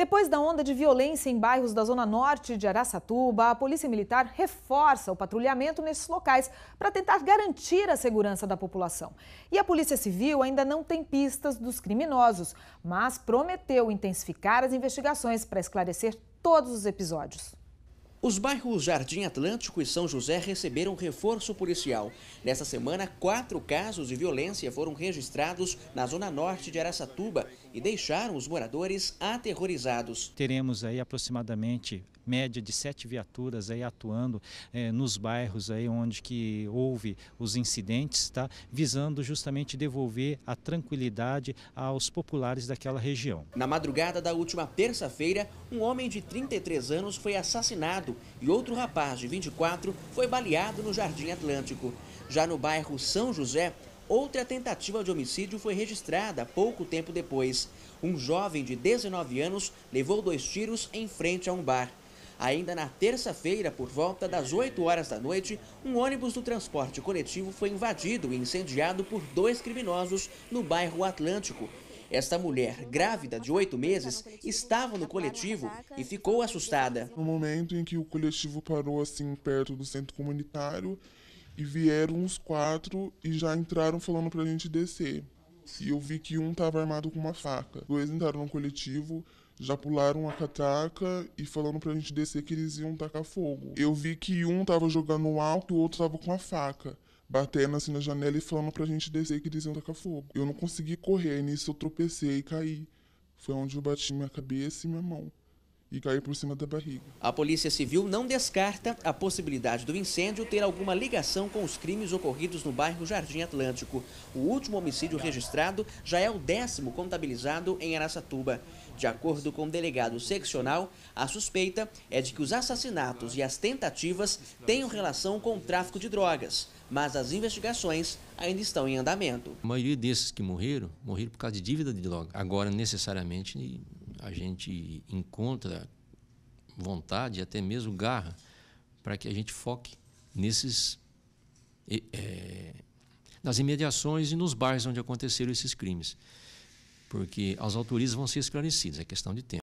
Depois da onda de violência em bairros da zona norte de Araçatuba, a Polícia Militar reforça o patrulhamento nesses locais para tentar garantir a segurança da população. E a Polícia Civil ainda não tem pistas dos criminosos, mas prometeu intensificar as investigações para esclarecer todos os episódios. Os bairros Jardim Atlântico e São José receberam reforço policial. Nesta semana, quatro casos de violência foram registrados na zona norte de Araçatuba e deixaram os moradores aterrorizados. Teremos aí aproximadamente média de sete viaturas aí atuando eh, nos bairros aí onde que houve os incidentes, tá? visando justamente devolver a tranquilidade aos populares daquela região. Na madrugada da última terça-feira, um homem de 33 anos foi assassinado e outro rapaz de 24 foi baleado no Jardim Atlântico. Já no bairro São José, outra tentativa de homicídio foi registrada pouco tempo depois. Um jovem de 19 anos levou dois tiros em frente a um bar. Ainda na terça-feira, por volta das 8 horas da noite, um ônibus do transporte coletivo foi invadido e incendiado por dois criminosos no bairro Atlântico, esta mulher, grávida de oito meses, estava no coletivo e ficou assustada. No momento em que o coletivo parou assim perto do centro comunitário, e vieram uns quatro e já entraram falando pra gente descer. E eu vi que um tava armado com uma faca. Dois entraram no coletivo, já pularam a cataca e falando pra gente descer que eles iam tacar fogo. Eu vi que um tava jogando álcool e o outro tava com a faca batendo assim na janela e falando pra gente descer que eles iam tacar fogo. Eu não consegui correr, nisso eu tropecei e caí. Foi onde eu bati minha cabeça e minha mão e cair por cima da barriga. A Polícia Civil não descarta a possibilidade do incêndio ter alguma ligação com os crimes ocorridos no bairro Jardim Atlântico. O último homicídio registrado já é o décimo contabilizado em Aracatuba. De acordo com o delegado seccional, a suspeita é de que os assassinatos e as tentativas tenham relação com o tráfico de drogas, mas as investigações ainda estão em andamento. A maioria desses que morreram, morreram por causa de dívida de droga. Agora, necessariamente, a gente encontra vontade, até mesmo garra, para que a gente foque nesses é, nas imediações e nos bairros onde aconteceram esses crimes, porque as autorias vão ser esclarecidas, é questão de tempo.